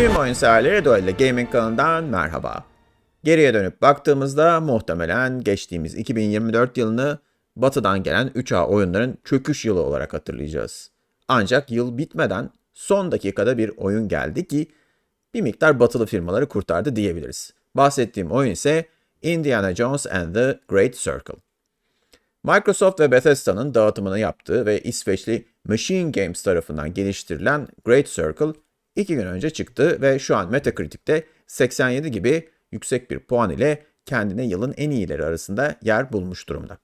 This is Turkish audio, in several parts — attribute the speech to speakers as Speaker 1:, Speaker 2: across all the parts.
Speaker 1: Tüm oyun severlere Duel'le Gaming kanalından merhaba. Geriye dönüp baktığımızda muhtemelen geçtiğimiz 2024 yılını batıdan gelen 3A oyunların çöküş yılı olarak hatırlayacağız. Ancak yıl bitmeden son dakikada bir oyun geldi ki bir miktar batılı firmaları kurtardı diyebiliriz. Bahsettiğim oyun ise Indiana Jones and the Great Circle. Microsoft ve Bethesda'nın dağıtımını yaptığı ve İsveçli Machine Games tarafından geliştirilen Great Circle 2 gün önce çıktı ve şu an Metacritic'te 87 gibi yüksek bir puan ile kendine yılın en iyileri arasında yer bulmuş durumda.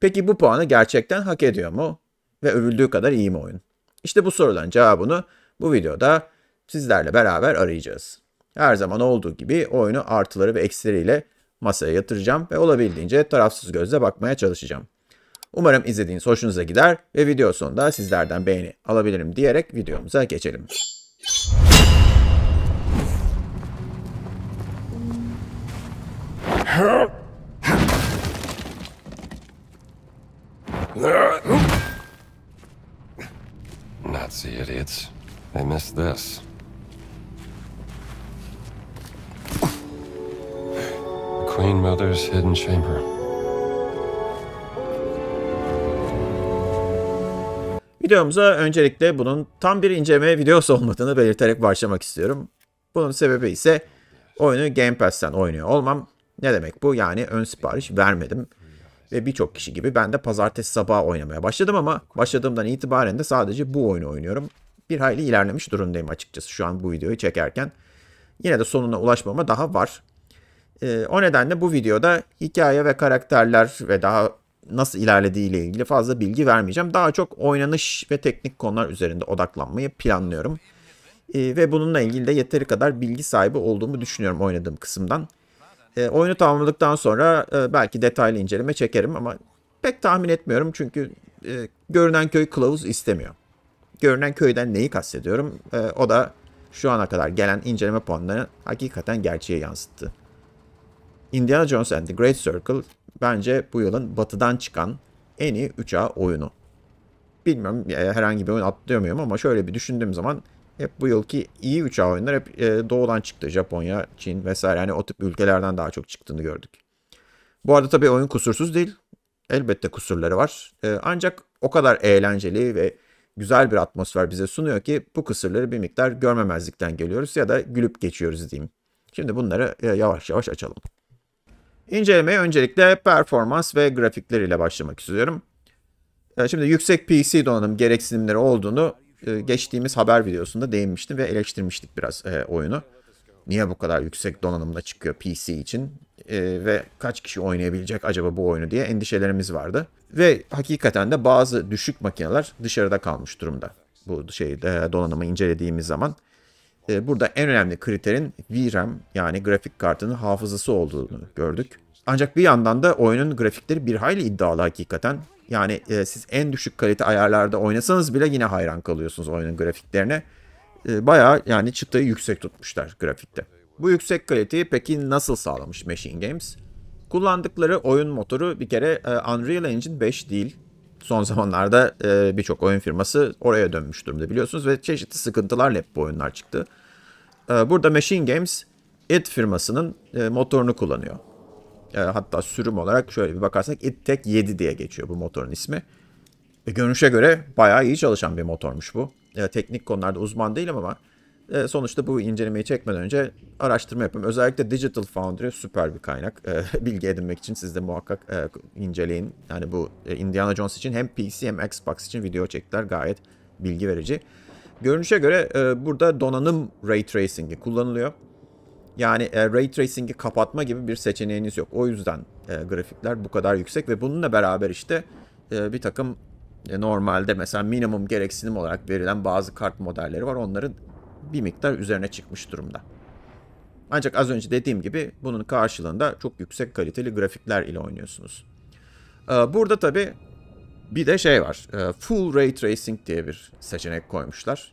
Speaker 1: Peki bu puanı gerçekten hak ediyor mu? Ve övüldüğü kadar iyi mi oyun? İşte bu sorudan cevabını bu videoda sizlerle beraber arayacağız. Her zaman olduğu gibi oyunu artıları ve eksileriyle masaya yatıracağım ve olabildiğince tarafsız gözle bakmaya çalışacağım. Umarım izlediğiniz hoşunuza gider ve video sonunda sizlerden beğeni alabilirim diyerek videomuza geçelim. Nazi idiots. They missed this. Queen Mother's hidden chamber. Videomuza öncelikle bunun tam bir inceleme videosu olmadığını belirterek başlamak istiyorum. Bunun sebebi ise oyunu Game Pass'ten oynuyor olmam. Ne demek bu? Yani ön sipariş vermedim. Ve birçok kişi gibi ben de pazartesi sabahı oynamaya başladım ama başladığımdan itibaren de sadece bu oyunu oynuyorum. Bir hayli ilerlemiş durumdayım açıkçası şu an bu videoyu çekerken. Yine de sonuna ulaşmama daha var. E, o nedenle bu videoda hikaye ve karakterler ve daha nasıl ilerlediği ile ilgili fazla bilgi vermeyeceğim. Daha çok oynanış ve teknik konular üzerinde odaklanmayı planlıyorum. E, ve bununla ilgili de yeteri kadar bilgi sahibi olduğumu düşünüyorum oynadığım kısımdan. E, oyunu tamamladıktan sonra e, belki detaylı inceleme çekerim ama pek tahmin etmiyorum çünkü e, görünen köy kılavuz istemiyor. Görünen köyden neyi kastediyorum? E, o da şu ana kadar gelen inceleme puanlarını hakikaten gerçeğe yansıttı. Indiana Jones and the Great Circle bence bu yılın batıdan çıkan en iyi uçağı oyunu. Bilmiyorum e, herhangi bir oyun atlıyor ama şöyle bir düşündüğüm zaman hep bu yılki iyi uçağı oyunlar hep e, doğudan çıktı. Japonya, Çin vesaire yani o tip ülkelerden daha çok çıktığını gördük. Bu arada tabii oyun kusursuz değil. Elbette kusurları var. E, ancak o kadar eğlenceli ve güzel bir atmosfer bize sunuyor ki bu kısırları bir miktar görmemezlikten geliyoruz ya da gülüp geçiyoruz diyeyim. Şimdi bunları yavaş yavaş açalım. İncelemeye öncelikle performans ve grafikler ile başlamak istiyorum. Ee, şimdi yüksek PC donanım gereksinimleri olduğunu e, geçtiğimiz haber videosunda değinmiştim ve eleştirmiştik biraz e, oyunu. Niye bu kadar yüksek donanımla çıkıyor PC için e, ve kaç kişi oynayabilecek acaba bu oyunu diye endişelerimiz vardı. Ve hakikaten de bazı düşük makineler dışarıda kalmış durumda. Bu şey donanımı incelediğimiz zaman ee, burada en önemli kriterin VRAM yani grafik kartının hafızası olduğunu gördük. Ancak bir yandan da oyunun grafikleri bir hayli iddialı hakikaten. Yani e, siz en düşük kalite ayarlarda oynasanız bile yine hayran kalıyorsunuz oyunun grafiklerine. E, bayağı yani çıtayı yüksek tutmuşlar grafikte. Bu yüksek kaliteyi peki nasıl sağlamış Machine Games? Kullandıkları oyun motoru bir kere e, Unreal Engine 5 değil son zamanlarda e, birçok oyun firması oraya dönmüş durumda biliyorsunuz ve çeşitli sıkıntılarla hep bu oyunlar çıktı. E, burada Machine Games IT firmasının e, motorunu kullanıyor. E, hatta sürüm olarak şöyle bir bakarsak IT Tech 7 diye geçiyor bu motorun ismi. E, görünüşe göre bayağı iyi çalışan bir motormuş bu. E, teknik konularda uzman değilim ama e, sonuçta bu incelemeyi çekmeden önce araştırma yapın. Özellikle Digital Foundry süper bir kaynak. E, bilgi edinmek için siz de muhakkak e, inceleyin. Yani bu e, Indiana Jones için hem PC hem Xbox için video çektiler. Gayet bilgi verici. Görünüşe göre e, burada donanım Ray Tracing'i kullanılıyor. Yani e, Ray Tracing'i kapatma gibi bir seçeneğiniz yok. O yüzden e, grafikler bu kadar yüksek ve bununla beraber işte e, bir takım e, normalde mesela minimum gereksinim olarak verilen bazı kart modelleri var. Onların bir miktar üzerine çıkmış durumda. Ancak az önce dediğim gibi bunun karşılığında çok yüksek kaliteli grafikler ile oynuyorsunuz. Ee, burada tabi bir de şey var. E, full Ray Tracing diye bir seçenek koymuşlar.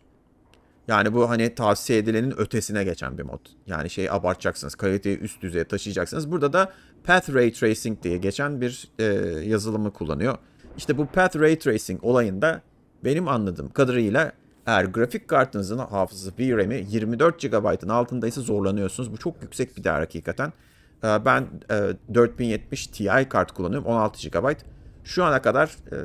Speaker 1: Yani bu hani tavsiye edilenin ötesine geçen bir mod. Yani şeyi abartacaksınız. Kaliteyi üst düzeye taşıyacaksınız. Burada da Path Ray Tracing diye geçen bir e, yazılımı kullanıyor. İşte bu Path Ray Tracing olayında benim anladığım kadarıyla eğer grafik kartınızın hafızası VRAM'i 24 GB'ın altındaysa zorlanıyorsunuz. Bu çok yüksek bir değer hakikaten. Ee, ben 4070 e, Ti kart kullanıyorum 16 GB. Şu ana kadar e,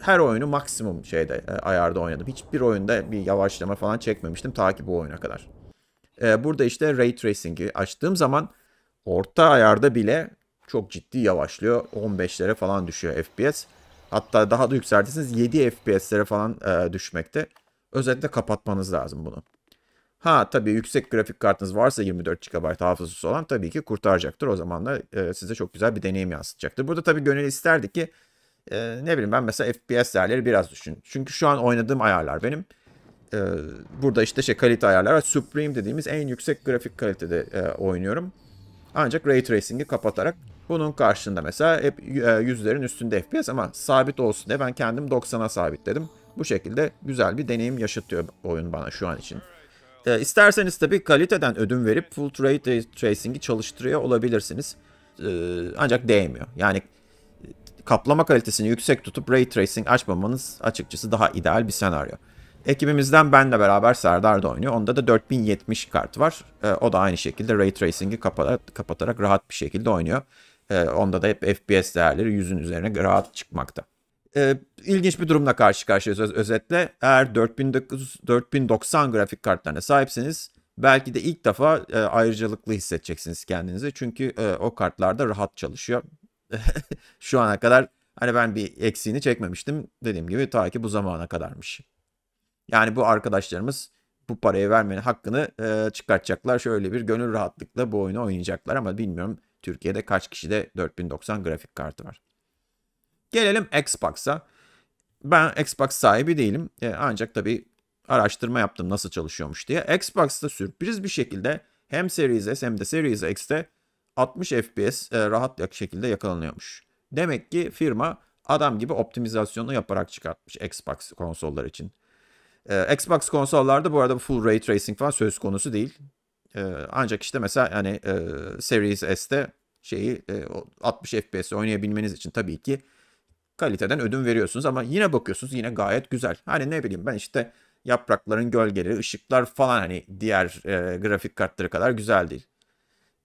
Speaker 1: her oyunu maksimum şeyde e, ayarda oynadım. Hiçbir oyunda bir yavaşlama falan çekmemiştim ta ki bu oyuna kadar. Burada işte Ray Tracing'i açtığım zaman orta ayarda bile çok ciddi yavaşlıyor. 15'lere falan düşüyor FPS. Hatta daha da yükseltirseniz 7 FPS'lere falan düşmekte. Özellikle kapatmanız lazım bunu. Ha tabii yüksek grafik kartınız varsa 24 GB hafızası olan tabii ki kurtaracaktır. O zaman da e, size çok güzel bir deneyim yansıtacaktır. Burada tabii gönül isterdi ki e, ne bileyim ben mesela FPS değerleri biraz düşün. Çünkü şu an oynadığım ayarlar benim e, burada işte şey kalite ayarlar var. Supreme dediğimiz en yüksek grafik kalitede e, oynuyorum. Ancak Ray Tracing'i kapatarak bunun karşında mesela hep e, yüzlerin üstünde FPS ama sabit olsun diye ben kendim 90'a sabitledim. Bu şekilde güzel bir deneyim yaşatıyor oyun bana şu an için. E, isterseniz tabii kaliteden ödün verip full trade tracing'i çalıştırıyor olabilirsiniz. E, ancak değmiyor. Yani e, kaplama kalitesini yüksek tutup ray tracing açmamanız açıkçası daha ideal bir senaryo. Ekibimizden benle beraber Serdar da oynuyor. Onda da 4070 kart var. E, o da aynı şekilde ray tracing'i kapatarak, rahat bir şekilde oynuyor. E, onda da hep FPS değerleri yüzün üzerine rahat çıkmakta e, ilginç bir durumla karşı karşıyayız öz özetle. Eğer 4.900 4090 grafik kartlarına sahipseniz belki de ilk defa e, ayrıcalıklı hissedeceksiniz kendinizi. Çünkü e, o kartlarda rahat çalışıyor. Şu ana kadar hani ben bir eksiğini çekmemiştim. Dediğim gibi ta ki bu zamana kadarmış. Yani bu arkadaşlarımız bu parayı vermenin hakkını e, çıkartacaklar. Şöyle bir gönül rahatlıkla bu oyunu oynayacaklar ama bilmiyorum Türkiye'de kaç kişide 4090 grafik kartı var. Gelelim Xbox'a. Ben Xbox sahibi değilim. E, ancak tabii araştırma yaptım nasıl çalışıyormuş diye. Xbox'ta sürpriz bir şekilde hem Series S hem de Series X'te 60 FPS e, rahat şekilde yakalanıyormuş. Demek ki firma adam gibi optimizasyonu yaparak çıkartmış Xbox konsollar için. E, Xbox konsollarda bu arada full ray tracing falan söz konusu değil. ancak işte mesela hani Series S'te şeyi 60 FPS oynayabilmeniz için tabii ki kaliteden ödün veriyorsunuz ama yine bakıyorsunuz yine gayet güzel. Hani ne bileyim ben işte yaprakların gölgeleri, ışıklar falan hani diğer e, grafik kartları kadar güzel değil.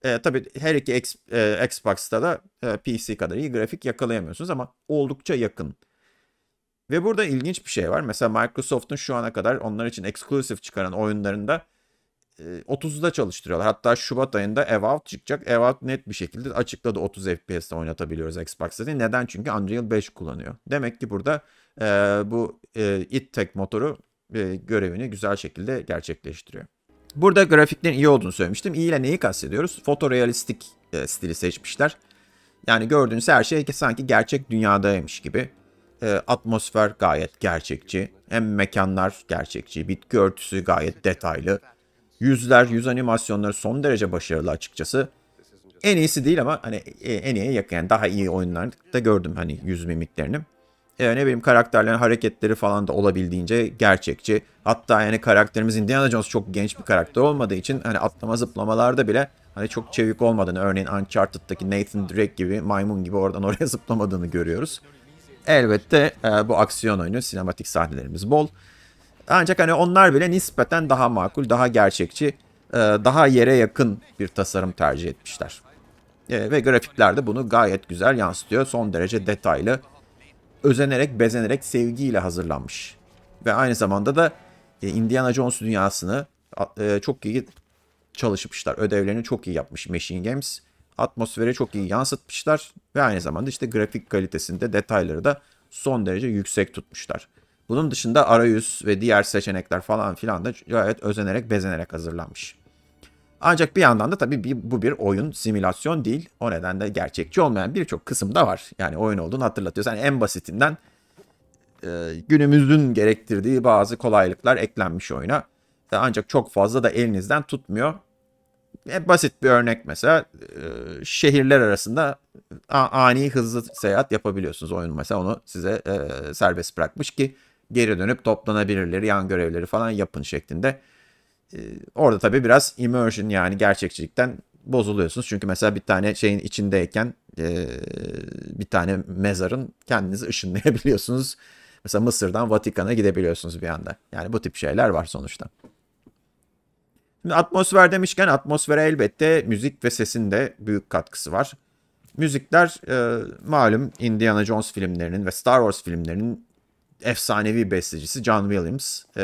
Speaker 1: E, tabii her iki X, e, Xbox'ta da e, PC kadar iyi grafik yakalayamıyorsunuz ama oldukça yakın. Ve burada ilginç bir şey var. Mesela Microsoft'un şu ana kadar onlar için eksklusif çıkaran oyunlarında 30'da çalıştırıyorlar. Hatta Şubat ayında Evout çıkacak. Evout net bir şekilde açıkladı 30 FPS'te oynatabiliyoruz Xbox'ta Neden? Çünkü Unreal 5 kullanıyor. Demek ki burada e, bu e, ITTEC motoru e, görevini güzel şekilde gerçekleştiriyor. Burada grafiklerin iyi olduğunu söylemiştim. İyi ile neyi kastediyoruz? Fotorealistik e, stili seçmişler. Yani gördüğünüz her şey sanki gerçek dünyadaymış gibi. E, atmosfer gayet gerçekçi. Hem mekanlar gerçekçi. Bitki örtüsü gayet detaylı Yüzler, yüz animasyonları son derece başarılı açıkçası. En iyisi değil ama hani e, en iyiye yakın. Yani daha iyi oyunlarda gördüm hani yüz mimiklerini. E, ne bileyim karakterlerin hareketleri falan da olabildiğince gerçekçi. Hatta yani karakterimiz Indiana Jones çok genç bir karakter olmadığı için hani atlama zıplamalarda bile hani çok çevik olmadığını örneğin Uncharted'daki Nathan Drake gibi maymun gibi oradan oraya zıplamadığını görüyoruz. Elbette e, bu aksiyon oyunu sinematik sahnelerimiz bol. Ancak hani onlar bile nispeten daha makul, daha gerçekçi, e, daha yere yakın bir tasarım tercih etmişler. E, ve grafikler de bunu gayet güzel yansıtıyor. Son derece detaylı, özenerek, bezenerek, sevgiyle hazırlanmış. Ve aynı zamanda da e, Indiana Jones dünyasını çok iyi çalışmışlar. Ödevlerini çok iyi yapmış Machine Games. Atmosferi çok iyi yansıtmışlar ve aynı zamanda işte grafik kalitesinde detayları da son derece yüksek tutmuşlar. Bunun dışında arayüz ve diğer seçenekler falan filan da gayet özenerek bezenerek hazırlanmış. Ancak bir yandan da tabii bu bir oyun, simülasyon değil. O nedenle gerçekçi olmayan birçok kısım da var. Yani oyun olduğunu hatırlatıyor. Yani en basitinden e, günümüzün gerektirdiği bazı kolaylıklar eklenmiş oyuna. Ancak çok fazla da elinizden tutmuyor. E, basit bir örnek mesela e, şehirler arasında ani hızlı seyahat yapabiliyorsunuz. Oyun mesela onu size serbest bırakmış ki geri dönüp toplanabilirler, yan görevleri falan yapın şeklinde. Ee, orada tabii biraz immersion yani gerçekçilikten bozuluyorsunuz. Çünkü mesela bir tane şeyin içindeyken e, bir tane mezarın kendinizi ışınlayabiliyorsunuz. Mesela Mısır'dan Vatikan'a gidebiliyorsunuz bir anda. Yani bu tip şeyler var sonuçta. Şimdi atmosfer demişken atmosfere elbette müzik ve sesin de büyük katkısı var. Müzikler e, malum Indiana Jones filmlerinin ve Star Wars filmlerinin efsanevi bestecisi John Williams. E,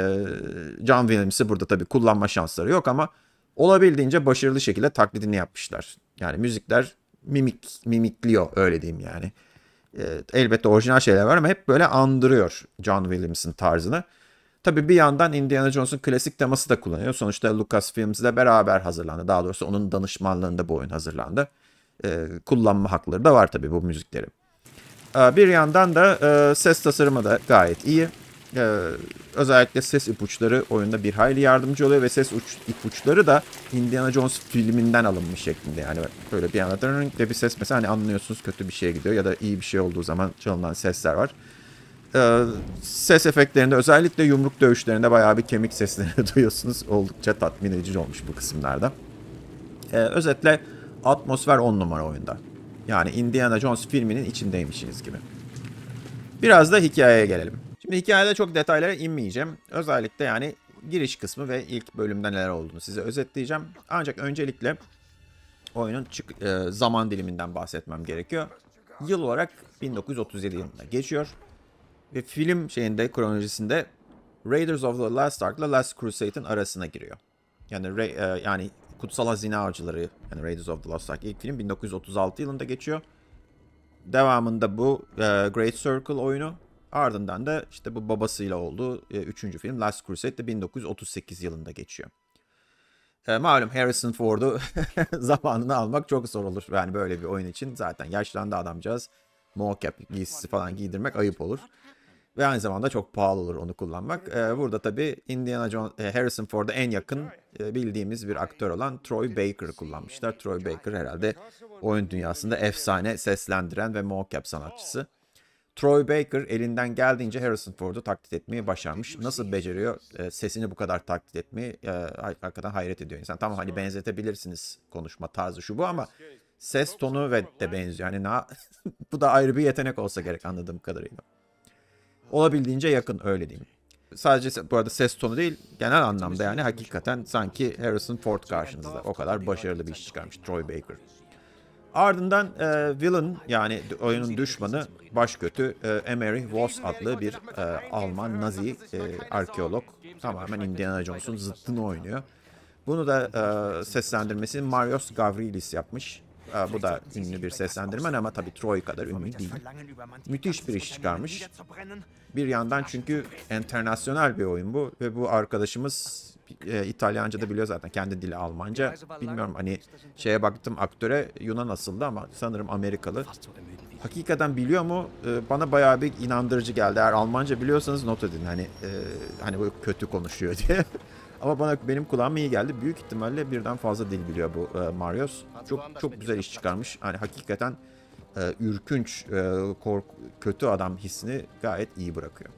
Speaker 1: John Williams'ı burada tabii kullanma şansları yok ama olabildiğince başarılı şekilde taklidini yapmışlar. Yani müzikler mimik mimikliyor öyle diyeyim yani. E, elbette orijinal şeyler var ama hep böyle andırıyor John Williams'ın tarzını. Tabii bir yandan Indiana Jones'un klasik teması da kullanıyor. Sonuçta Lucas Films'le beraber hazırlandı. Daha doğrusu onun danışmanlığında bu oyun hazırlandı. E, kullanma hakları da var tabii bu müzikleri. Ee, bir yandan da e, ses tasarımı da gayet iyi. Ee, özellikle ses ipuçları oyunda bir hayli yardımcı oluyor ve ses uç, ipuçları da Indiana Jones filminden alınmış şeklinde. Yani böyle bir anda de bir ses mesela hani anlıyorsunuz kötü bir şeye gidiyor ya da iyi bir şey olduğu zaman çalınan sesler var. Ee, ses efektlerinde özellikle yumruk dövüşlerinde bayağı bir kemik seslerini duyuyorsunuz. Oldukça tatmin edici olmuş bu kısımlarda. Özetle atmosfer 10 numara oyunda. Yani Indiana Jones filminin içindeymişiz gibi. Biraz da hikayeye gelelim. Şimdi hikayede çok detaylara inmeyeceğim. Özellikle yani giriş kısmı ve ilk bölümde neler olduğunu size özetleyeceğim. Ancak öncelikle oyunun çık e, zaman diliminden bahsetmem gerekiyor. Yıl olarak 1937 yılında geçiyor. Ve film şeyinde kronolojisinde Raiders of the Last Ark'la Last Crusade'in arasına giriyor. Yani e, yani Kutsal Hazine Avcıları yani Raiders of the Lost Ark ilk film 1936 yılında geçiyor. Devamında bu e, Great Circle oyunu ardından da işte bu babasıyla olduğu e, üçüncü film Last Crusade de 1938 yılında geçiyor. E, malum Harrison Ford'u zamanını almak çok zor olur. Yani böyle bir oyun için zaten yaşlandı adamcağız. Mocap giysisi falan giydirmek ayıp olur ve aynı zamanda çok pahalı olur onu kullanmak. Ee, burada tabii Indiana Jones, e, Harrison Ford'a en yakın e, bildiğimiz bir aktör olan Troy Baker kullanmışlar. Troy Baker herhalde oyun dünyasında efsane seslendiren ve mocap sanatçısı. Troy Baker elinden geldiğince Harrison Ford'u taklit etmeyi başarmış. Nasıl beceriyor e, sesini bu kadar taklit etmeyi e, hakikaten hayret ediyor insan. Tamam hani benzetebilirsiniz konuşma tarzı şu bu ama ses tonu ve de benziyor. Hani na, bu da ayrı bir yetenek olsa gerek anladığım kadarıyla olabildiğince yakın öyle diyeyim. Sadece bu arada ses tonu değil genel anlamda yani hakikaten sanki Harrison Ford karşınızda. O kadar başarılı bir iş çıkarmış Troy Baker. Ardından e, villain yani oyunun düşmanı baş kötü e, Emery Voss adlı bir e, Alman Nazi e, arkeolog. Tamamen Indiana Jones'un zıttını oynuyor. Bunu da e, seslendirmesini Marios Gavrilis yapmış bu da ünlü bir seslendirmen ama tabii Troy kadar ünlü değil. Müthiş bir iş çıkarmış. Bir yandan çünkü internasyonel bir oyun bu ve bu arkadaşımız e, İtalyanca da biliyor zaten. Kendi dili Almanca. Bilmiyorum hani şeye baktım aktöre Yunan asıldı ama sanırım Amerikalı. Hakikaten biliyor mu? E, bana bayağı bir inandırıcı geldi. Eğer Almanca biliyorsanız not edin. Hani e, hani bu kötü konuşuyor diye. Ama bana benim kulağım iyi geldi. Büyük ihtimalle birden fazla dil biliyor bu e, Marios. Çok çok güzel iş çıkarmış. Hani hakikaten e, ürkünç, e, kork, kötü adam hissini gayet iyi bırakıyor.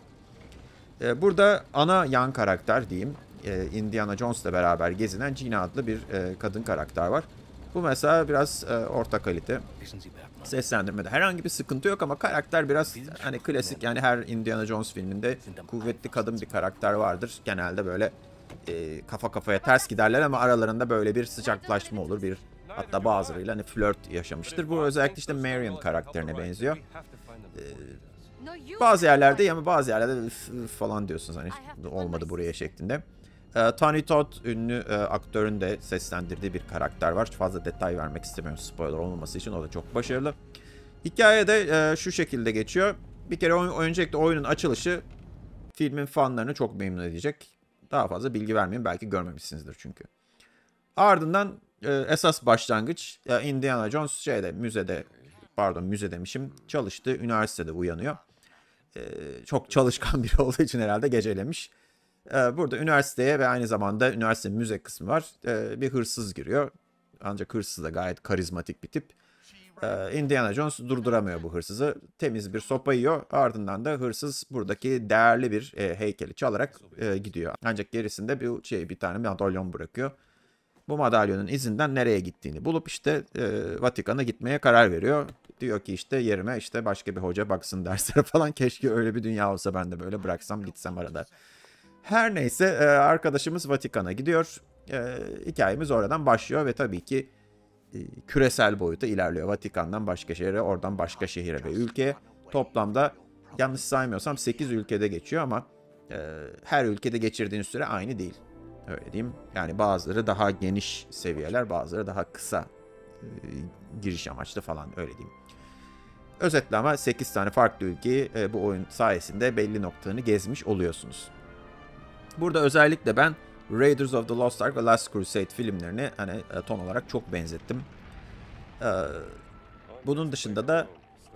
Speaker 1: E, burada ana yan karakter diyeyim. E, Indiana Jones'la beraber gezinen Gina adlı bir e, kadın karakter var. Bu mesela biraz e, orta kalite. Seslendirmede herhangi bir sıkıntı yok ama karakter biraz hani klasik yani her Indiana Jones filminde kuvvetli kadın bir karakter vardır. Genelde böyle e, kafa kafaya ters giderler ama aralarında böyle bir sıcaklaşma olur. Bir hatta bazılarıyla hani flört yaşamıştır. Bu özellikle işte Marion karakterine benziyor. E, bazı yerlerde ama bazı yerlerde falan diyorsunuz hani olmadı buraya şeklinde. E, Tony Todd ünlü e, aktörün de seslendirdiği bir karakter var. Fazla detay vermek istemiyorum spoiler olmaması için. O da çok başarılı. Hikaye de e, şu şekilde geçiyor. Bir kere oyun, öncelikle oyunun açılışı filmin fanlarını çok memnun edecek daha fazla bilgi vermeyeyim. Belki görmemişsinizdir çünkü. Ardından e, esas başlangıç Indiana Jones şeyde müzede pardon müze demişim çalıştı. Üniversitede uyanıyor. E, çok çalışkan biri olduğu için herhalde gecelemiş. E, burada üniversiteye ve aynı zamanda üniversitenin müze kısmı var. bir hırsız giriyor. Ancak hırsız da gayet karizmatik bir tip. Ee, Indiana Jones durduramıyor bu hırsızı. Temiz bir sopa yiyor. Ardından da hırsız buradaki değerli bir e, heykeli çalarak e, gidiyor. Ancak gerisinde bir şey bir tane madalyon bırakıyor. Bu madalyonun izinden nereye gittiğini bulup işte e, Vatikan'a gitmeye karar veriyor. Diyor ki işte yerime işte başka bir hoca baksın derslere falan. Keşke öyle bir dünya olsa ben de böyle bıraksam gitsem arada. Her neyse e, arkadaşımız Vatikan'a gidiyor. E, hikayemiz oradan başlıyor ve tabii ki e, küresel boyuta ilerliyor. Vatikan'dan başka şehre, oradan başka şehire ve ülkeye. Toplamda yanlış saymıyorsam 8 ülkede geçiyor ama e, her ülkede geçirdiğin süre aynı değil. Öyle diyeyim. Yani bazıları daha geniş seviyeler, bazıları daha kısa e, giriş amaçlı falan öyle diyeyim. Özetle ama 8 tane farklı ülkeyi e, bu oyun sayesinde belli noktalarını gezmiş oluyorsunuz. Burada özellikle ben Raiders of the Lost Ark ve Last Crusade filmlerini hani e, ton olarak çok benzettim. Ee, bunun dışında da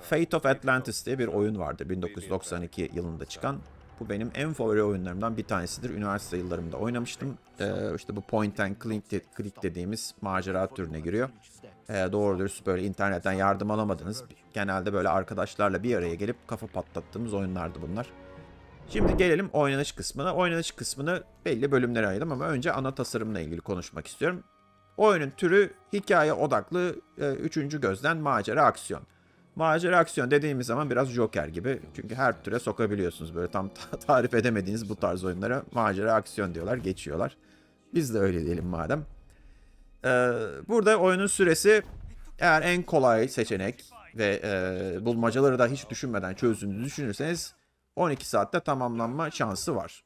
Speaker 1: Fate of Atlantis diye bir oyun vardı 1992 yılında çıkan. Bu benim en favori oyunlarımdan bir tanesidir. Üniversite yıllarımda oynamıştım. Ee, işte bu point and click, de, click dediğimiz macera türüne giriyor. Ee, doğru dürüst böyle internetten yardım alamadınız. Genelde böyle arkadaşlarla bir araya gelip kafa patlattığımız oyunlardı bunlar. Şimdi gelelim oynanış kısmına. Oynanış kısmını belli bölümlere ayırdım ama önce ana tasarımla ilgili konuşmak istiyorum. Oyunun türü hikaye odaklı e, üçüncü gözden macera aksiyon. Macera aksiyon dediğimiz zaman biraz Joker gibi. Çünkü her türe sokabiliyorsunuz böyle tam tarif edemediğiniz bu tarz oyunlara macera aksiyon diyorlar geçiyorlar. Biz de öyle diyelim madem. Ee, burada oyunun süresi eğer en kolay seçenek ve e, bulmacaları da hiç düşünmeden çözdüğünüzü düşünürseniz 12 saatte tamamlanma şansı var.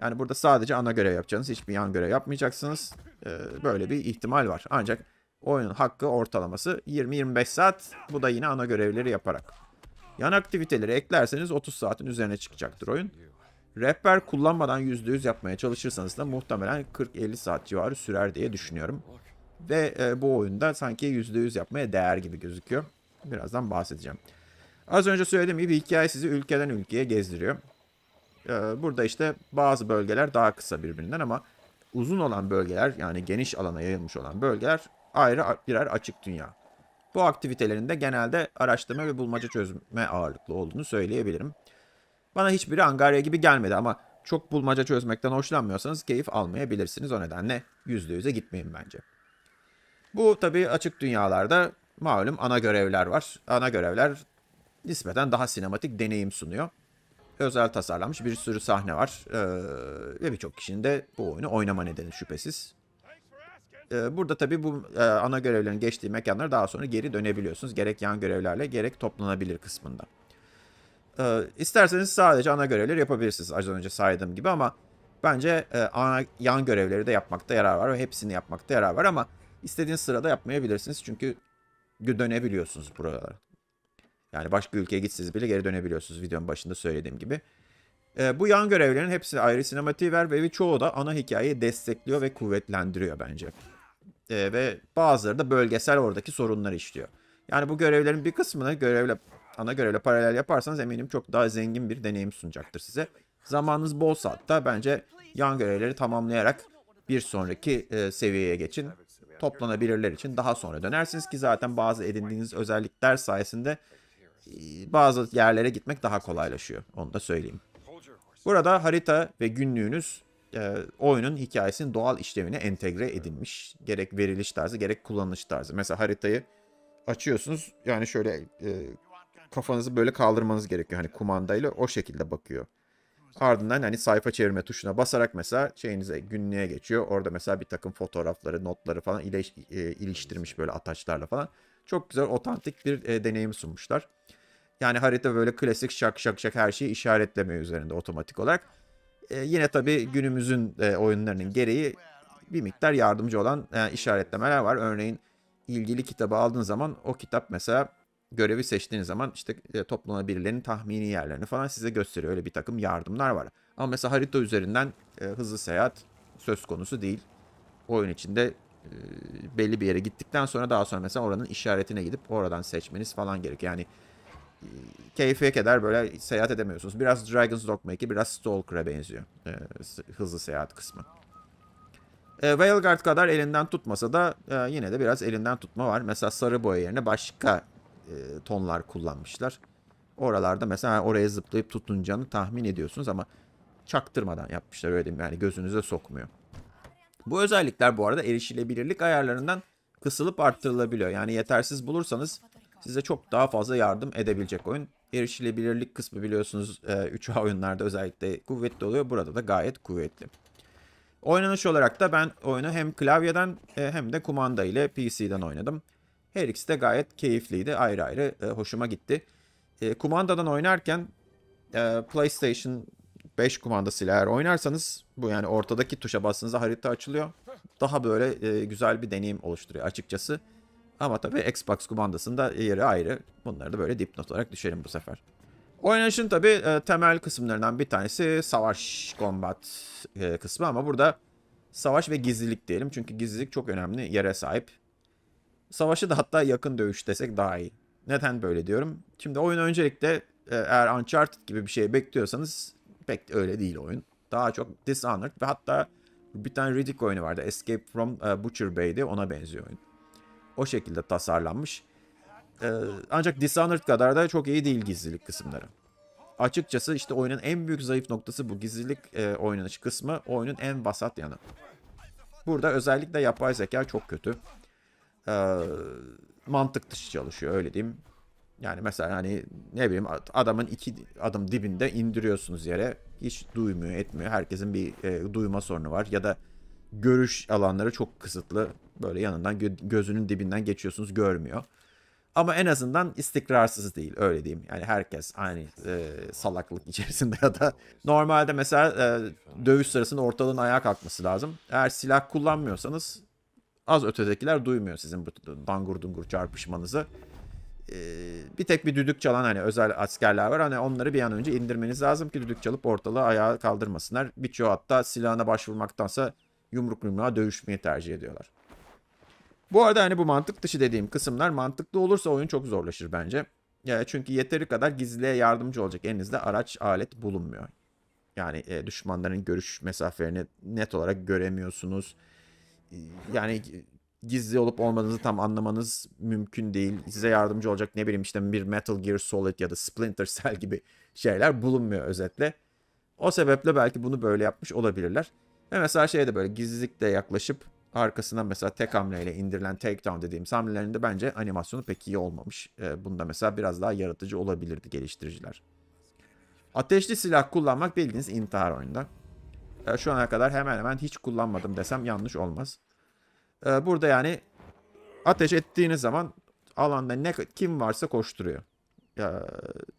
Speaker 1: Yani burada sadece ana görev yapacaksınız. Hiçbir yan görev yapmayacaksınız. Ee, böyle bir ihtimal var. Ancak oyunun hakkı ortalaması 20-25 saat. Bu da yine ana görevleri yaparak. Yan aktiviteleri eklerseniz 30 saatin üzerine çıkacaktır oyun. Rehber kullanmadan %100 yapmaya çalışırsanız da muhtemelen 40-50 saat civarı sürer diye düşünüyorum. Ve e, bu oyunda sanki %100 yapmaya değer gibi gözüküyor. Birazdan bahsedeceğim. Az önce söylediğim gibi hikaye sizi ülkeden ülkeye gezdiriyor. Ee, burada işte bazı bölgeler daha kısa birbirinden ama uzun olan bölgeler yani geniş alana yayılmış olan bölgeler ayrı birer açık dünya. Bu aktivitelerinde genelde araştırma ve bulmaca çözme ağırlıklı olduğunu söyleyebilirim. Bana hiçbiri Angarya gibi gelmedi ama çok bulmaca çözmekten hoşlanmıyorsanız keyif almayabilirsiniz. O nedenle yüzde yüze gitmeyin bence. Bu tabii açık dünyalarda malum ana görevler var. Ana görevler nispeten daha sinematik deneyim sunuyor. Özel tasarlanmış bir sürü sahne var ee, ve birçok kişinin de bu oyunu oynama nedeni şüphesiz. Ee, burada tabii bu e, ana görevlerin geçtiği mekanlara daha sonra geri dönebiliyorsunuz. Gerek yan görevlerle gerek toplanabilir kısmında. Ee, isterseniz sadece ana görevleri yapabilirsiniz az önce saydığım gibi ama bence e, ana, yan görevleri de yapmakta yarar var ve hepsini yapmakta yarar var ama istediğiniz sırada yapmayabilirsiniz çünkü dönebiliyorsunuz buralara. Yani başka ülkeye gitseniz bile geri dönebiliyorsunuz videonun başında söylediğim gibi. E, bu yan görevlerin hepsi ayrı sinematiği ver ve çoğu da ana hikayeyi destekliyor ve kuvvetlendiriyor bence. E, ve bazıları da bölgesel oradaki sorunları işliyor. Yani bu görevlerin bir kısmını görevle ana görevle paralel yaparsanız eminim çok daha zengin bir deneyim sunacaktır size. Zamanınız bolsa da bence yan görevleri tamamlayarak bir sonraki e, seviyeye geçin. Toplanabilirler için daha sonra dönersiniz ki zaten bazı edindiğiniz özellikler sayesinde e, bazı yerlere gitmek daha kolaylaşıyor. Onu da söyleyeyim. Burada harita ve günlüğünüz e, oyunun hikayesinin doğal işlemine entegre edilmiş. Gerek veriliş tarzı gerek kullanılış tarzı. Mesela haritayı açıyorsunuz yani şöyle e, kafanızı böyle kaldırmanız gerekiyor. Hani kumandayla o şekilde bakıyor. Ardından hani sayfa çevirme tuşuna basarak mesela şeyinize günlüğe geçiyor. Orada mesela bir takım fotoğrafları, notları falan ile, e, iliştirmiş böyle ataçlarla falan. Çok güzel otantik bir e, deneyim sunmuşlar. Yani harita böyle klasik şak şak şak her şeyi işaretleme üzerinde otomatik olarak. E, yine tabii günümüzün e, oyunlarının gereği bir miktar yardımcı olan e, işaretlemeler var. Örneğin ilgili kitabı aldığın zaman o kitap mesela görevi seçtiğiniz zaman işte e, toplanabilirlerin tahmini yerlerini falan size gösteriyor. Öyle bir takım yardımlar var. Ama mesela harita üzerinden e, hızlı seyahat söz konusu değil. Oyun içinde e, belli bir yere gittikten sonra daha sonra mesela oranın işaretine gidip oradan seçmeniz falan gerek. Yani keyfiye kadar böyle seyahat edemiyorsunuz. Biraz Dragon's Dogma 2, biraz Stalker'a benziyor. E, hızlı seyahat kısmı. E, Veilguard kadar elinden tutmasa da e, yine de biraz elinden tutma var. Mesela sarı boya yerine başka e, tonlar kullanmışlar. Oralarda mesela oraya zıplayıp tutunacağını tahmin ediyorsunuz ama çaktırmadan yapmışlar öyle diyeyim. Yani gözünüze sokmuyor. Bu özellikler bu arada erişilebilirlik ayarlarından kısılıp arttırılabiliyor. Yani yetersiz bulursanız size çok daha fazla yardım edebilecek oyun. Erişilebilirlik kısmı biliyorsunuz 3A e, oyunlarda özellikle kuvvetli oluyor. Burada da gayet kuvvetli. Oynanış olarak da ben oyunu hem klavyeden e, hem de kumanda ile PC'den oynadım. Her ikisi de gayet keyifliydi. Ayrı ayrı e, hoşuma gitti. Kumandadan oynarken PlayStation 5 kumandasıyla eğer oynarsanız bu yani ortadaki tuşa bastığınızda harita açılıyor. Daha böyle güzel bir deneyim oluşturuyor açıkçası. Ama tabii Xbox kumandasında yeri ayrı. Bunları da böyle dipnot olarak düşerim bu sefer. Oynanışın tabii e, temel kısımlarından bir tanesi savaş combat e, kısmı ama burada savaş ve gizlilik diyelim. Çünkü gizlilik çok önemli yere sahip. Savaşı da hatta yakın dövüş desek daha iyi. Neden böyle diyorum? Şimdi oyun öncelikle e, eğer Uncharted gibi bir şey bekliyorsanız pek öyle değil oyun. Daha çok Dishonored ve hatta bir tane Riddick oyunu vardı. Escape from Butcher Bay'di ona benziyor oyun. O şekilde tasarlanmış. Ee, ancak Dishonored kadar da çok iyi değil gizlilik kısımları. Açıkçası işte oyunun en büyük zayıf noktası bu gizlilik e, oynanış kısmı oyunun en vasat yanı. Burada özellikle yapay zeka çok kötü. Ee, mantık dışı çalışıyor öyle diyeyim. Yani mesela hani ne bileyim adamın iki adım dibinde indiriyorsunuz yere. Hiç duymuyor etmiyor. Herkesin bir e, duyma sorunu var. Ya da görüş alanları çok kısıtlı. Böyle yanından gözünün dibinden geçiyorsunuz görmüyor. Ama en azından istikrarsız değil öyle diyeyim. Yani herkes aynı e, salaklık içerisinde ya da normalde mesela e, dövüş sırasında ortalığın ayağa kalkması lazım. Eğer silah kullanmıyorsanız az ötedekiler duymuyor sizin bu dangur dungur çarpışmanızı. E, bir tek bir düdük çalan hani özel askerler var. Hani onları bir an önce indirmeniz lazım ki düdük çalıp ortalığı ayağa kaldırmasınlar. Birçoğu hatta silahına başvurmaktansa yumruk yumruğa dövüşmeyi tercih ediyorlar. Bu arada hani bu mantık dışı dediğim kısımlar mantıklı olursa oyun çok zorlaşır bence. Ya çünkü yeteri kadar gizliye yardımcı olacak elinizde araç alet bulunmuyor. Yani e, düşmanların görüş mesafelerini net olarak göremiyorsunuz. E, yani gizli olup olmadığınızı tam anlamanız mümkün değil. Size yardımcı olacak ne bileyim işte bir Metal Gear Solid ya da Splinter Cell gibi şeyler bulunmuyor özetle. O sebeple belki bunu böyle yapmış olabilirler. Ve mesela şeyde böyle gizlilikle yaklaşıp arkasına mesela tek hamleyle indirilen takedown dediğimiz hamlelerinde bence animasyonu pek iyi olmamış. Ee, bunda mesela biraz daha yaratıcı olabilirdi geliştiriciler. Ateşli silah kullanmak bildiğiniz intihar oyunda. Ee, şu ana kadar hemen hemen hiç kullanmadım desem yanlış olmaz. Ee, burada yani ateş ettiğiniz zaman alanda ne kim varsa koşturuyor. Ya,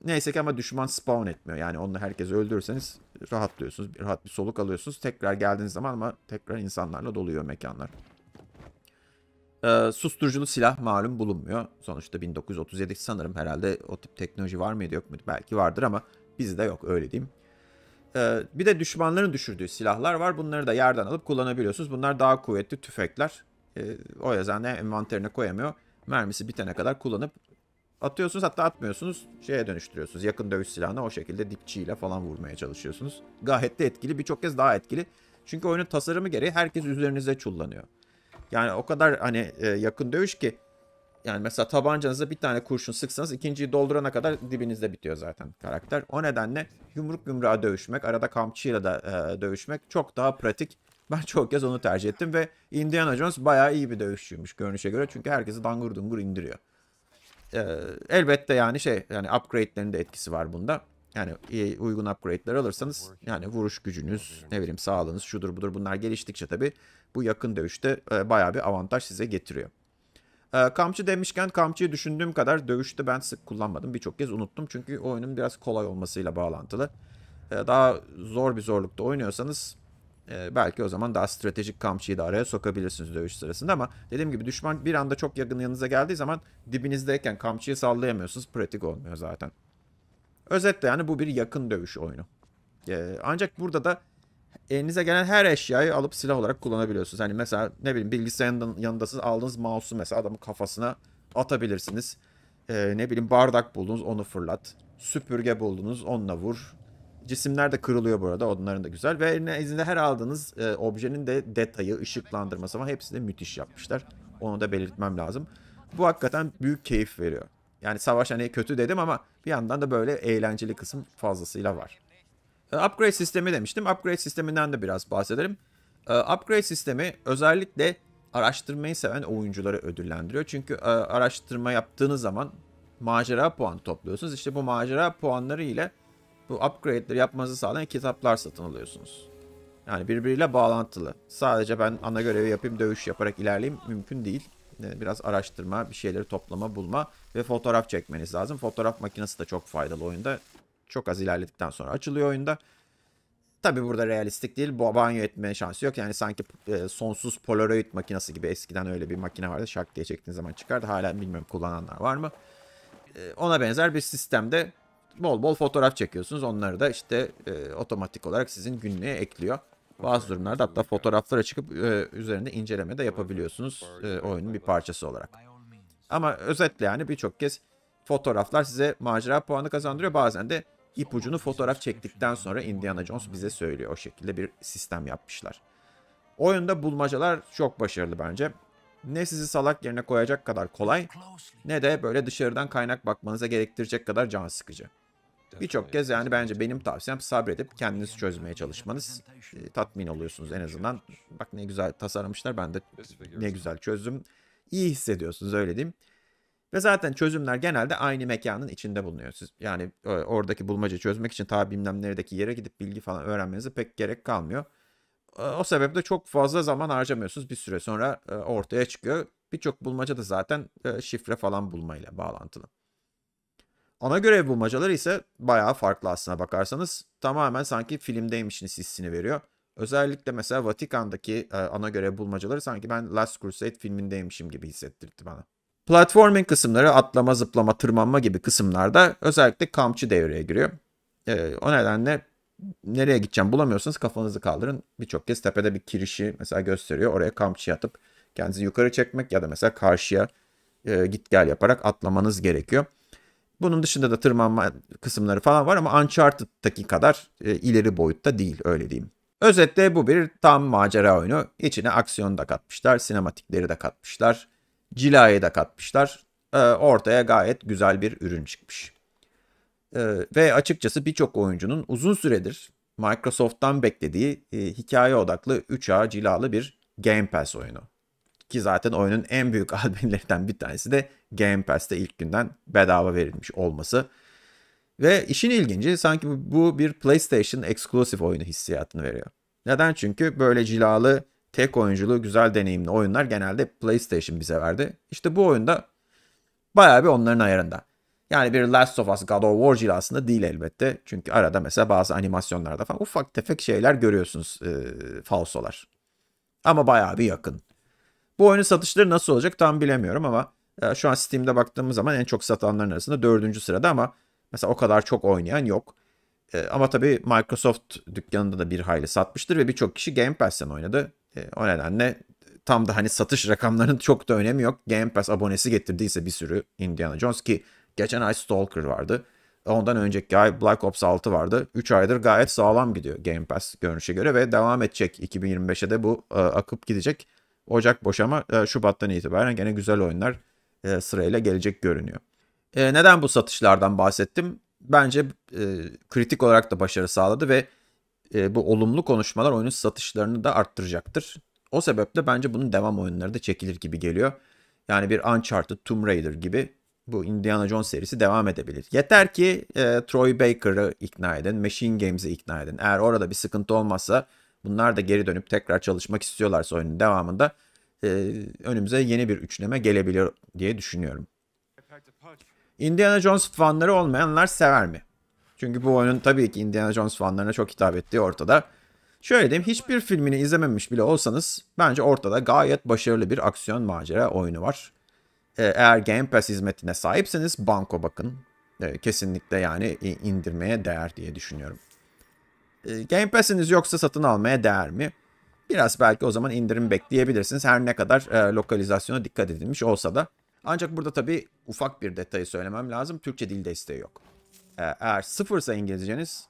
Speaker 1: neyse ki ama düşman spawn etmiyor. Yani onu herkesi öldürürseniz rahatlıyorsunuz. Rahat bir soluk alıyorsunuz. Tekrar geldiğiniz zaman ama tekrar insanlarla doluyor mekanlar. E, susturuculu silah malum bulunmuyor. Sonuçta 1937 sanırım herhalde o tip teknoloji var mıydı yok mu Belki vardır ama bizde yok öyle diyeyim. E, bir de düşmanların düşürdüğü silahlar var. Bunları da yerden alıp kullanabiliyorsunuz. Bunlar daha kuvvetli tüfekler. E, o yüzden de envanterine koyamıyor. Mermisi bitene kadar kullanıp Atıyorsunuz hatta atmıyorsunuz şeye dönüştürüyorsunuz. Yakın dövüş silahına o şekilde dipçiyle falan vurmaya çalışıyorsunuz. Gayet de etkili birçok kez daha etkili. Çünkü oyunun tasarımı gereği herkes üzerinize çullanıyor. Yani o kadar hani e, yakın dövüş ki yani mesela tabancanıza bir tane kurşun sıksanız ikinciyi doldurana kadar dibinizde bitiyor zaten karakter. O nedenle yumruk yumruğa dövüşmek, arada kamçıyla da e, dövüşmek çok daha pratik. Ben çok kez onu tercih ettim ve Indiana Jones bayağı iyi bir dövüşçüymüş görünüşe göre. Çünkü herkesi dangur dungur indiriyor e, elbette yani şey yani upgrade'lerin de etkisi var bunda. Yani iyi, uygun upgrade'ler alırsanız yani vuruş gücünüz, ne bileyim sağlığınız şudur budur bunlar geliştikçe tabi bu yakın dövüşte e, bayağı bir avantaj size getiriyor. E, ee, kamçı demişken kamçıyı düşündüğüm kadar dövüşte ben sık kullanmadım. Birçok kez unuttum çünkü oyunun biraz kolay olmasıyla bağlantılı. E, daha zor bir zorlukta oynuyorsanız e, belki o zaman daha stratejik kampçıyı da araya sokabilirsiniz dövüş sırasında ama dediğim gibi düşman bir anda çok yakın yanınıza geldiği zaman dibinizdeyken kampçıyı sallayamıyorsunuz. Pratik olmuyor zaten. Özetle yani bu bir yakın dövüş oyunu. E, ancak burada da elinize gelen her eşyayı alıp silah olarak kullanabiliyorsunuz. Hani mesela ne bileyim bilgisayarın yanındasınız aldığınız mouse'u mesela adamın kafasına atabilirsiniz. E, ne bileyim bardak buldunuz onu fırlat. Süpürge buldunuz onunla vur. Cisimler de kırılıyor burada, arada. da güzel. Ve eline izinde her aldığınız e, objenin de detayı, ışıklandırması falan hepsini de müthiş yapmışlar. Onu da belirtmem lazım. Bu hakikaten büyük keyif veriyor. Yani savaş hani kötü dedim ama bir yandan da böyle eğlenceli kısım fazlasıyla var. E, upgrade sistemi demiştim. Upgrade sisteminden de biraz bahsedelim. E, upgrade sistemi özellikle araştırmayı seven oyuncuları ödüllendiriyor. Çünkü e, araştırma yaptığınız zaman macera puanı topluyorsunuz. İşte bu macera puanları ile bu upgrade'leri yapmanızı sağlayan kitaplar satın alıyorsunuz. Yani birbiriyle bağlantılı. Sadece ben ana görevi yapayım, dövüş yaparak ilerleyeyim mümkün değil. Ee, biraz araştırma, bir şeyleri toplama, bulma ve fotoğraf çekmeniz lazım. Fotoğraf makinesi de çok faydalı oyunda. Çok az ilerledikten sonra açılıyor oyunda. Tabi burada realistik değil. Banyo etme şansı yok. Yani sanki e, sonsuz Polaroid makinesi gibi eskiden öyle bir makine vardı. Şak diye çektiğiniz zaman çıkardı. Hala bilmiyorum kullananlar var mı? E, ona benzer bir sistemde bol bol fotoğraf çekiyorsunuz. Onları da işte e, otomatik olarak sizin günlüğe ekliyor. Bazı durumlarda hatta fotoğraflara çıkıp e, üzerinde inceleme de yapabiliyorsunuz e, oyunun bir parçası olarak. Ama özetle yani birçok kez fotoğraflar size macera puanı kazandırıyor. Bazen de ipucunu fotoğraf çektikten sonra Indiana Jones bize söylüyor. O şekilde bir sistem yapmışlar. Oyunda bulmacalar çok başarılı bence. Ne sizi salak yerine koyacak kadar kolay ne de böyle dışarıdan kaynak bakmanıza gerektirecek kadar can sıkıcı. Birçok kez yani bence benim tavsiyem sabredip kendiniz çözmeye çalışmanız. E, tatmin oluyorsunuz en azından. Bak ne güzel tasarlamışlar ben de ne güzel çözüm İyi hissediyorsunuz öyle diyeyim. Ve zaten çözümler genelde aynı mekanın içinde bulunuyor. Siz yani e, oradaki bulmaca çözmek için ta bilmem neredeki yere gidip bilgi falan öğrenmenize pek gerek kalmıyor. E, o sebeple çok fazla zaman harcamıyorsunuz. Bir süre sonra ortaya çıkıyor. Birçok bulmaca da zaten şifre falan bulmayla bağlantılı. Ana görev bulmacaları ise bayağı farklı aslına bakarsanız. Tamamen sanki filmdeymişsiniz hissini veriyor. Özellikle mesela Vatikan'daki e, ana görev bulmacaları sanki ben Last Crusade filmindeymişim gibi hissettirdi bana. Platforming kısımları atlama, zıplama, tırmanma gibi kısımlarda özellikle kamçı devreye giriyor. E, o nedenle nereye gideceğim bulamıyorsanız kafanızı kaldırın. Birçok kez tepede bir kirişi mesela gösteriyor. Oraya kamçı atıp kendinizi yukarı çekmek ya da mesela karşıya e, git gel yaparak atlamanız gerekiyor. Bunun dışında da tırmanma kısımları falan var ama Uncharted'daki kadar e, ileri boyutta değil öyle diyeyim. Özetle bu bir tam macera oyunu. İçine aksiyon da katmışlar, sinematikleri de katmışlar, cilayı da katmışlar. E, ortaya gayet güzel bir ürün çıkmış. E, ve açıkçası birçok oyuncunun uzun süredir Microsoft'tan beklediği e, hikaye odaklı 3A cilalı bir Game Pass oyunu. Ki zaten oyunun en büyük albümlerinden bir tanesi de Game Pass'te ilk günden bedava verilmiş olması. Ve işin ilginci sanki bu bir PlayStation exclusive oyunu hissiyatını veriyor. Neden? Çünkü böyle cilalı, tek oyunculu, güzel deneyimli oyunlar genelde PlayStation bize verdi. İşte bu oyunda bayağı bir onların ayarında. Yani bir Last of Us God of War cilasında değil elbette. Çünkü arada mesela bazı animasyonlarda falan ufak tefek şeyler görüyorsunuz e, falsolar. Ama bayağı bir yakın. Bu oyunun satışları nasıl olacak tam bilemiyorum ama e, şu an Steam'de baktığımız zaman en çok satanların arasında dördüncü sırada ama mesela o kadar çok oynayan yok. E, ama tabii Microsoft dükkanında da bir hayli satmıştır ve birçok kişi Game Pass'ten oynadı. E, o nedenle tam da hani satış rakamlarının çok da önemi yok. Game Pass abonesi getirdiyse bir sürü Indiana Jones ki geçen ay Stalker vardı. Ondan önceki ay Black Ops 6 vardı. 3 aydır gayet sağlam gidiyor Game Pass görünüşe göre ve devam edecek. 2025'e de bu e, akıp gidecek. Ocak boş ama e, Şubat'tan itibaren gene güzel oyunlar e, sırayla gelecek görünüyor. E, neden bu satışlardan bahsettim? Bence kritik olarak da başarı sağladı ve bu olumlu konuşmalar oyunun satışlarını da arttıracaktır. O sebeple bence bunun devam oyunları da çekilir gibi geliyor. Yani bir Uncharted, Tomb Raider gibi bu Indiana Jones serisi devam edebilir. Yeter ki e, Troy Baker'ı ikna edin, Machine Games'i ikna edin. Eğer orada bir sıkıntı olmazsa Bunlar da geri dönüp tekrar çalışmak istiyorlarsa oyunun devamında e, önümüze yeni bir üçleme gelebilir diye düşünüyorum. Indiana Jones fanları olmayanlar sever mi? Çünkü bu oyunun tabii ki Indiana Jones fanlarına çok hitap ettiği ortada. Şöyle diyeyim hiçbir filmini izlememiş bile olsanız bence ortada gayet başarılı bir aksiyon macera oyunu var. E, eğer Game Pass hizmetine sahipseniz banko bakın. E, kesinlikle yani indirmeye değer diye düşünüyorum. Ee, Game Pass'iniz yoksa satın almaya değer mi? Biraz belki o zaman indirim bekleyebilirsiniz. Her ne kadar e, lokalizasyona dikkat edilmiş olsa da. Ancak burada tabii ufak bir detayı söylemem lazım. Türkçe dil desteği yok. E, eğer sıfırsa İngilizceniz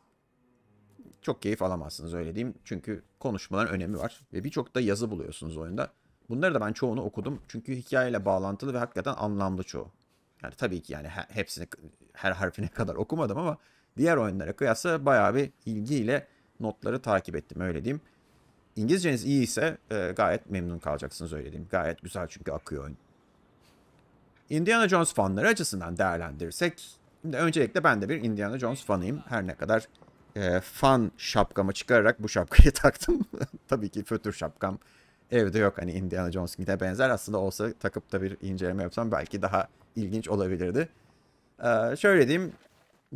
Speaker 1: çok keyif alamazsınız öyle diyeyim. Çünkü konuşmaların önemi var. Ve birçok da yazı buluyorsunuz oyunda. Bunları da ben çoğunu okudum. Çünkü hikayeyle bağlantılı ve hakikaten anlamlı çoğu. Yani tabii ki yani hepsini her harfine kadar okumadım ama diğer oyunlara kıyasla bayağı bir ilgiyle notları takip ettim öyle diyeyim. İngilizceniz iyi ise e, gayet memnun kalacaksınız öyle diyeyim. Gayet güzel çünkü akıyor oyun. Indiana Jones fanları açısından değerlendirirsek şimdi öncelikle ben de bir Indiana Jones fanıyım. Her ne kadar e, fan şapkamı çıkararak bu şapkayı taktım. Tabii ki fötür şapkam evde yok. Hani Indiana Jones'unkinkine benzer. Aslında olsa takıp da bir inceleme yapsam belki daha ilginç olabilirdi. Ee, şöyle diyeyim.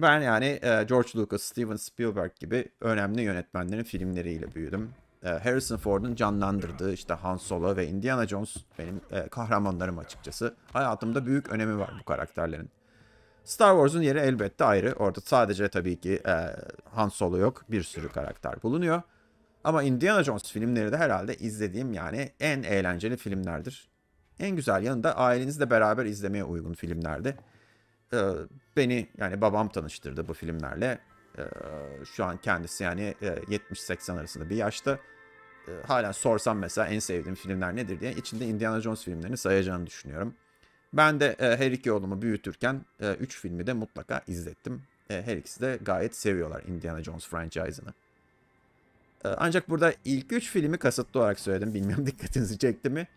Speaker 1: Ben yani e, George Lucas, Steven Spielberg gibi önemli yönetmenlerin filmleriyle büyüdüm. E, Harrison Ford'un canlandırdığı işte Han Solo ve Indiana Jones benim e, kahramanlarım açıkçası. Hayatımda büyük önemi var bu karakterlerin. Star Wars'un yeri elbette ayrı. Orada sadece tabii ki e, Han Solo yok. Bir sürü karakter bulunuyor. Ama Indiana Jones filmleri de herhalde izlediğim yani en eğlenceli filmlerdir. En güzel yanı da ailenizle beraber izlemeye uygun filmlerdi e, beni yani babam tanıştırdı bu filmlerle. E, şu an kendisi yani e, 70-80 arasında bir yaşta. E, halen sorsam mesela en sevdiğim filmler nedir diye içinde Indiana Jones filmlerini sayacağını düşünüyorum. Ben de e, her iki oğlumu büyütürken e, üç filmi de mutlaka izlettim. E, her ikisi de gayet seviyorlar Indiana Jones franchise'ını. E, ancak burada ilk üç filmi kasıtlı olarak söyledim. Bilmiyorum dikkatinizi çekti mi?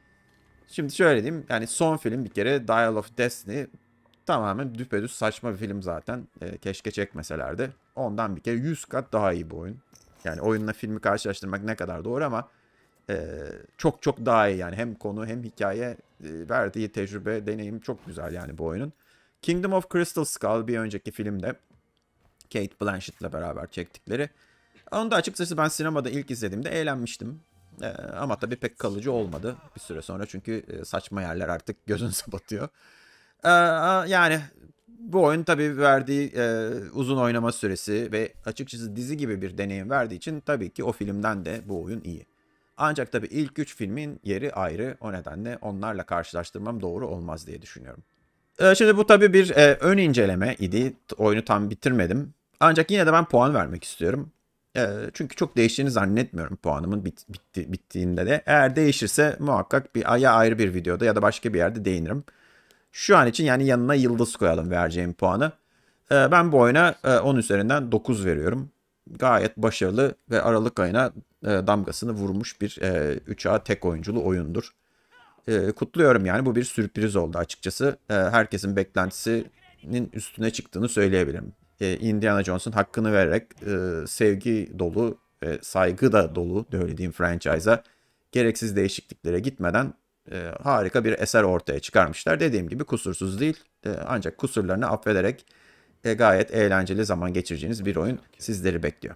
Speaker 1: Şimdi şöyle diyeyim. Yani son film bir kere Dial of Destiny tamamen düpedüz saçma bir film zaten. E, keşke çekmeselerdi. Ondan bir kere 100 kat daha iyi bu oyun. Yani oyunla filmi karşılaştırmak ne kadar doğru ama e, çok çok daha iyi yani. Hem konu hem hikaye e, verdiği tecrübe, deneyim çok güzel yani bu oyunun. Kingdom of Crystal Skull bir önceki filmde Kate Blanchett'la beraber çektikleri. Onu da açıkçası ben sinemada ilk izlediğimde eğlenmiştim. Ee, ama tabii pek kalıcı olmadı bir süre sonra çünkü e, saçma yerler artık gözünüze batıyor. Ee, yani bu oyun tabii verdiği e, uzun oynama süresi ve açıkçası dizi gibi bir deneyim verdiği için tabii ki o filmden de bu oyun iyi. Ancak tabii ilk üç filmin yeri ayrı. O nedenle onlarla karşılaştırmam doğru olmaz diye düşünüyorum. Ee, şimdi bu tabii bir e, ön inceleme idi. Oyunu tam bitirmedim. Ancak yine de ben puan vermek istiyorum. E, çünkü çok değiştiğini zannetmiyorum puanımın bit, bitti, bittiğinde de. Eğer değişirse muhakkak bir ya ayrı bir videoda ya da başka bir yerde değinirim. Şu an için yani yanına yıldız koyalım vereceğim puanı. Ee, ben bu oyuna 10 e, üzerinden 9 veriyorum. Gayet başarılı ve Aralık ayına e, damgasını vurmuş bir 3A e, tek oyunculu oyundur. Kutluyorum yani bu bir sürpriz oldu açıkçası. Herkesin beklentisinin üstüne çıktığını söyleyebilirim. Indiana Jones'un hakkını vererek sevgi dolu, saygı da dolu öyle franchise'a gereksiz değişikliklere gitmeden e, harika bir eser ortaya çıkarmışlar. Dediğim gibi kusursuz değil e, ancak kusurlarını affederek e, gayet eğlenceli zaman geçireceğiniz bir oyun sizleri bekliyor.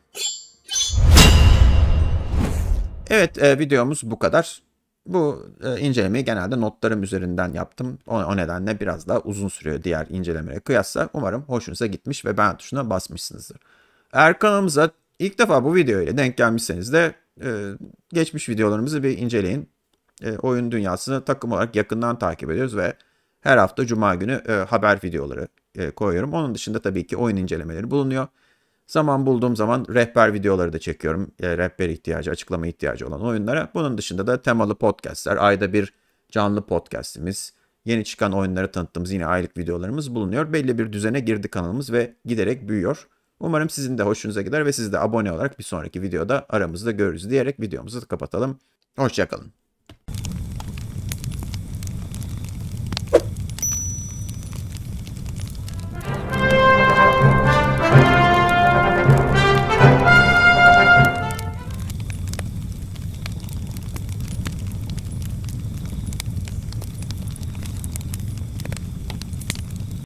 Speaker 1: Evet e, videomuz bu kadar. Bu e, incelemeyi genelde notlarım üzerinden yaptım. O, o nedenle biraz daha uzun sürüyor diğer incelemeye kıyasla. Umarım hoşunuza gitmiş ve beğen tuşuna basmışsınızdır. Eğer kanalımıza ilk defa bu video denk gelmişseniz de e, geçmiş videolarımızı bir inceleyin e, oyun dünyasını takım olarak yakından takip ediyoruz ve her hafta cuma günü e, haber videoları e, koyuyorum. Onun dışında tabii ki oyun incelemeleri bulunuyor. Zaman bulduğum zaman rehber videoları da çekiyorum. E, rehber ihtiyacı, açıklama ihtiyacı olan oyunlara. Bunun dışında da temalı podcastler, ayda bir canlı podcastimiz, yeni çıkan oyunları tanıttığımız yine aylık videolarımız bulunuyor. Belli bir düzene girdi kanalımız ve giderek büyüyor. Umarım sizin de hoşunuza gider ve siz de abone olarak bir sonraki videoda aramızda görürüz diyerek videomuzu kapatalım. Hoşçakalın.